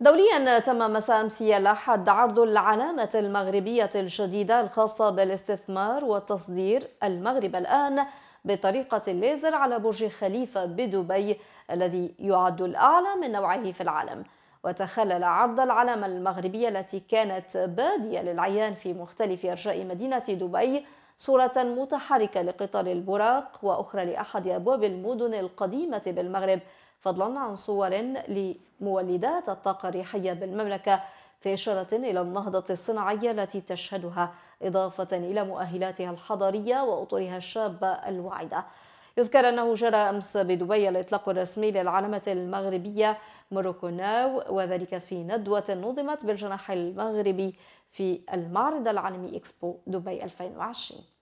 دوليا تم مساء امس الاحد عرض العلامه المغربيه الجديده الخاصه بالاستثمار والتصدير المغرب الان بطريقه الليزر على برج خليفه بدبي الذي يعد الاعلى من نوعه في العالم وتخلل عرض العلامه المغربيه التي كانت باديه للعيان في مختلف ارجاء مدينه دبي صورة متحركة لقطار البراق وأخرى لأحد أبواب المدن القديمة بالمغرب فضلا عن صور لمولدات الطاقة الريحية بالمملكة في إشارة إلى النهضة الصناعية التي تشهدها إضافة إلى مؤهلاتها الحضارية وأطرها الشابة الواعدة يذكر أنه جرى أمس بدبي الإطلاق الرسمي للعلامة المغربية مروكوناو وذلك في ندوة نظمت بالجناح المغربي في المعرض العالمي إكسبو دبي 2020